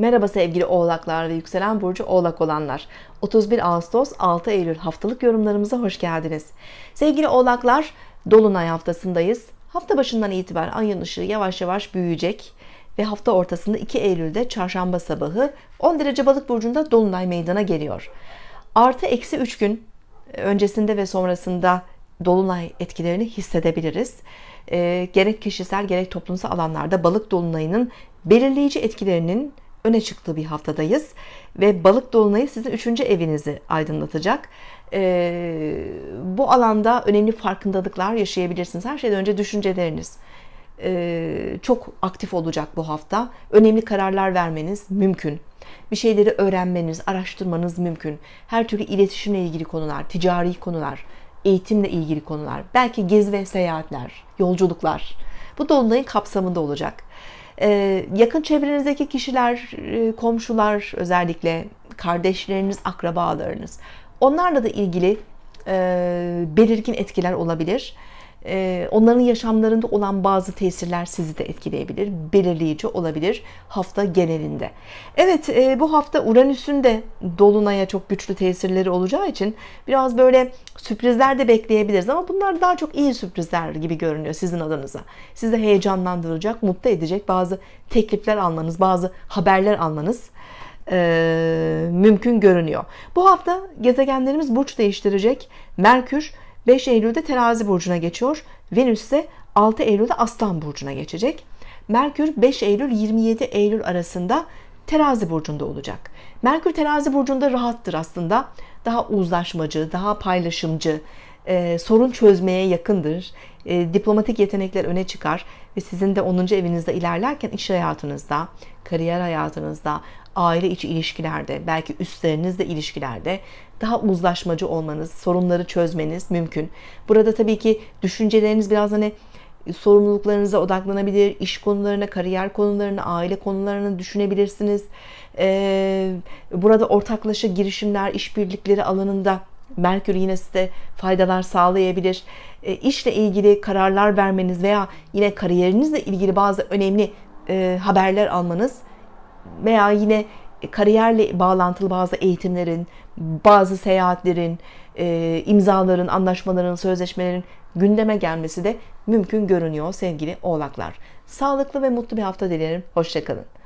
Merhaba sevgili oğlaklar ve yükselen burcu oğlak olanlar. 31 Ağustos 6 Eylül haftalık yorumlarımıza hoş geldiniz. Sevgili oğlaklar Dolunay haftasındayız. Hafta başından itibaren ayın ışığı yavaş yavaş büyüyecek ve hafta ortasında 2 Eylül'de çarşamba sabahı 10 derece balık burcunda Dolunay meydana geliyor. Artı eksi 3 gün e, öncesinde ve sonrasında dolunay etkilerini hissedebiliriz. E, gerek kişisel gerek toplumsal alanlarda balık dolunayının belirleyici etkilerinin öne çıktığı bir haftadayız ve balık dolunayı sizin üçüncü evinizi aydınlatacak. E, bu alanda önemli farkındalıklar yaşayabilirsiniz. Her şeyden önce düşünceleriniz e, çok aktif olacak bu hafta. Önemli kararlar vermeniz mümkün. Bir şeyleri öğrenmeniz, araştırmanız mümkün. Her türlü iletişimle ilgili konular, ticari konular, eğitimle ilgili konular, belki gez ve seyahatler, yolculuklar. Bu dolunayın kapsamında olacak. Ee, yakın çevrenizdeki kişiler, e, komşular özellikle kardeşleriniz, akrabalarınız onlarla da ilgili e, belirgin etkiler olabilir. Ee, onların yaşamlarında olan bazı tesirler sizi de etkileyebilir, belirleyici olabilir hafta genelinde. Evet e, bu hafta Uranüs'ün de Dolunay'a çok güçlü tesirleri olacağı için biraz böyle sürprizler de bekleyebiliriz ama bunlar daha çok iyi sürprizler gibi görünüyor sizin adınıza. Sizi heyecanlandıracak, mutlu edecek bazı teklifler almanız, bazı haberler almanız e, mümkün görünüyor. Bu hafta gezegenlerimiz burç değiştirecek. Merkür 5 Eylül'de terazi burcuna geçiyor. Venüs ise 6 Eylül'de aslan burcuna geçecek. Merkür 5 Eylül 27 Eylül arasında terazi burcunda olacak. Merkür terazi burcunda rahattır aslında. Daha uzlaşmacı, daha paylaşımcı, e, sorun çözmeye yakındır. E, diplomatik yetenekler öne çıkar ve sizin de 10. evinizde ilerlerken iş hayatınızda, kariyer hayatınızda, aile içi ilişkilerde, belki üstlerinizle ilişkilerde daha uzlaşmacı olmanız, sorunları çözmeniz mümkün. Burada tabii ki düşünceleriniz biraz hani sorumluluklarınıza odaklanabilir, iş konularına, kariyer konularına, aile konularını düşünebilirsiniz. Ee, burada ortaklaşa girişimler, işbirlikleri alanında Merkür yine size faydalar sağlayabilir. E, işle ilgili kararlar vermeniz veya yine kariyerinizle ilgili bazı önemli e, haberler almanız veya yine kariyerle bağlantılı bazı eğitimlerin, bazı seyahatlerin, e, imzaların, anlaşmaların, sözleşmelerin gündeme gelmesi de mümkün görünüyor sevgili oğlaklar. Sağlıklı ve mutlu bir hafta dilerim. Hoşçakalın.